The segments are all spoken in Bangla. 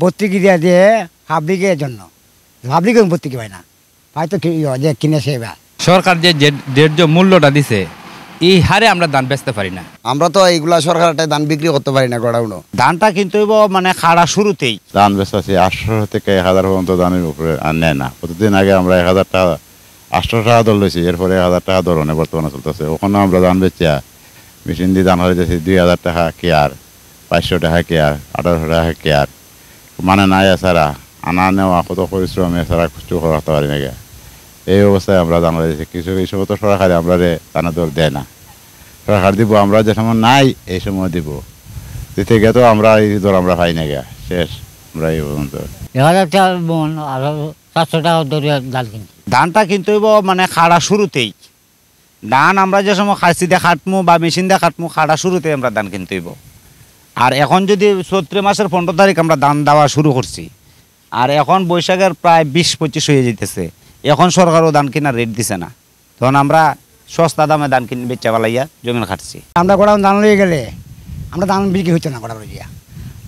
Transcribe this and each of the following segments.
প্রতিক্রিয়া দিয়ে দিয়ে পাবলিকের জন্য হাবলিকে প্রতিক্রিয়া হয় না হয়তো ইয়ে, যে কিনে সে সরকার যে যে মূল্যটা দিছে এই হারে আমরা ধান বেচতে পারি না আমরা তো এইগুলা সরকারটা ধান বিক্রি করতে পারি না গোডাউনও ধানটা কিন্তু মানে খাড়া শুরুতেই ধান বেচতেছি আটশো থেকে এক হাজার পর্যন্ত ধানের উপরে আর নেয় না প্রতিদিন আগে আমরা এক হাজার টাকা আটশো টাকা দল লইছি এরপরে এক হাজার টাকা দর অনেক বর্তমানে চলতেছে ওখানে আমরা ধান বেচছি মেশিন দিয়ে ধান হয়ে যাচ্ছি দুই হাজার টাকা কেয়ার পাঁচশো টাকা কেয়ার আঠারোশো টাকা কেয়ার মানে নাই এছাড়া আনা নেওয়া কত পরিশ্রম এছাড়া কিছু করাতে পারি না এই অবস্থায় আমরা বাংলাদেশে কিছু কিছু তো সরকার আমরা টানা দল দেয় না সরকার দিব আমরা যে সময় নাই এই সময় দিব দিতে গিয়ে তো আমরা এই দল আমরা পাই না গিয়া শেষ আমরা এই পর্যন্ত টাকা ধানটা কিন্তু মানে খাড়া শুরুতেই ধান আমরা যে সময় খাইছি দিয়ে বা মেশিন দেখাটমো খাড়া শুরুতেই আমরা ধান কিন্তু হইব আর এখন যদি চৈত্র মাসের পনেরো তারিখ আমরা দান দেওয়া শুরু করছি আর এখন বৈশাখের প্রায় বিশ পঁচিশ হয়ে যেতেছে এখন সরকারও ধান কেনার রেট দিছে না তখন আমরা সস্তা দামে ধান কিনে বেচা পালাইয়া জমিন খাটছি আমরা গোড়া দান লিয়ে গেলে আমরা ধান বিক্রি হচ্ছে না গোড়া লইয়া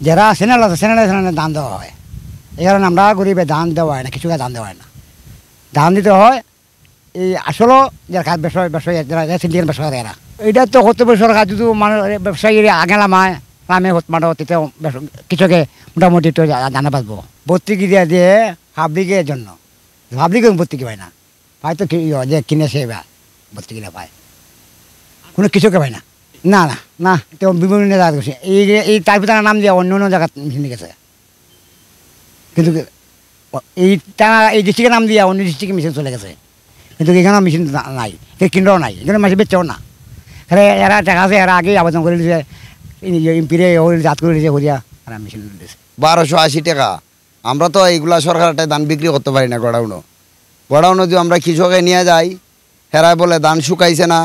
যারা সেনাল আছে সেনালে সেনালে দান দেওয়া হয় এই কারণে আমরা গরিবে ধান দেওয়া হয় না কিছু দান দেওয়া হয় না ধান দিতে হয় এই আসলেও যারা খাদ ব্যবসায় ব্যবসায়ী যারা সিন্ডিকেট ব্যবসায় এরা এটা তো কর্তব্য সরকার যদি মানুষ ব্যবসায়ী আগে নামায় আমি মোটামুটি কিছুকে মোটামুটি তো জানা পারবো ভর্তুকি দিয়ে দিয়ে পাবলিকের জন্য পাবলিকের ভর্তুকি ভাই না ভাই তো যে কিনে সে না পায় কোনো কিছুকে ভাই না না না না তো বিভিন্ন জায়গা করছে এই এই তার ভিতরে নাম দিয়ে অন্য অন্য জায়গা গেছে কিন্তু এই তারা এই ডিস্ট্রিক্টের নাম দিয়ে অন্য ডিস্ট্রিক্টে মেশিন চলে গেছে কিন্তু এখানে মেশিন নাই কেন্দ্র নাই এখানে মেশিন বেচেও না তাহলে এরা দেখা আছে এরা আগেই আবেদন করে দিয়েছে বারোশো আশি টাকা আমরা তো এইগুলা সরকারটা ধান বিক্রি করতে পারি না গোডাউনও গড়াউনো যদি আমরা কৃষকে নিয়ে যাই হেরায় বলে ধান শুকাইছে না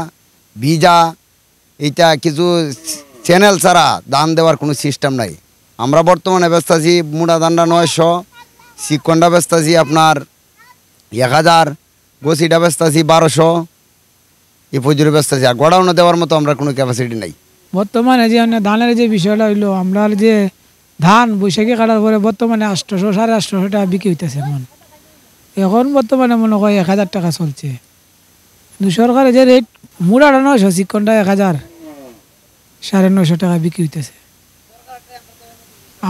ভিজা এটা কিছু চ্যানেল ছাড়া দান দেওয়ার কোনো সিস্টেম নাই আমরা বর্তমানে ব্যস্ত আছি মুড়া দানটা নয়শো শিক্ষণটা ব্যস্ত আছি আপনার এক হাজার গসিটা ব্যস্ত আছি বারোশো এ পুজোর ব্যস্ত আছি আর গড়াউনো দেওয়ার মতো আমরা কোনো ক্যাপাসিটি নাই বর্তমানে যে ধানের যে বিষয়টা হইলো আমরা যে ধান বৈশাখী কাটার পরে বর্তমানে আষ্টশো সাড়ে আষ্টশো টাকা বিক্রি হইতেছে মন এখন বর্তমানে মনে করি এক হাজার টাকা চলছে সরকারের যে রেট মুড়াটা নয়শো চিকনটা এক হাজার সাড়ে নয়শো টাকা বিক্রি হইতেছে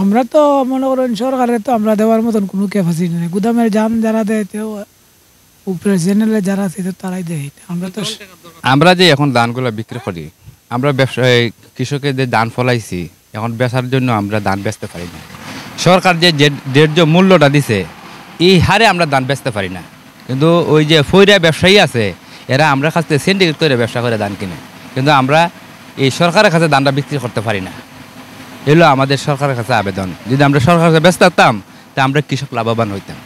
আমরা তো মনে করেন সরকারের তো আমরা দেওয়ার মতন কোনো ক্যাপাসিটি নেই গুদামের জাম যারা দেয় তো উপরে জেনারেলে যারা আছে তারাই দেয় আমরা তো আমরা যে এখন ধানগুলো বিক্রি করি আমরা ব্যবসায় কৃষকের ধান ফলাইছি এখন বেচার জন্য আমরা ধান বেচতে পারি না সরকার যে যে মূল্যটা দিছে এই হারে আমরা ধান বেচতে পারি না কিন্তু ওই যে ফৈরা ব্যবসায়ী আছে এরা আমরা কাছ থেকে সিন্ডিকেট করে ব্যবসা করে ধান কিনে কিন্তু আমরা এই সরকারের কাছে ধানটা বিক্রি করতে পারি না এগুলো আমাদের সরকারের কাছে আবেদন যদি আমরা সরকারের কাছে ব্যস্ত থাকতাম তা আমরা কৃষক লাভবান হইতাম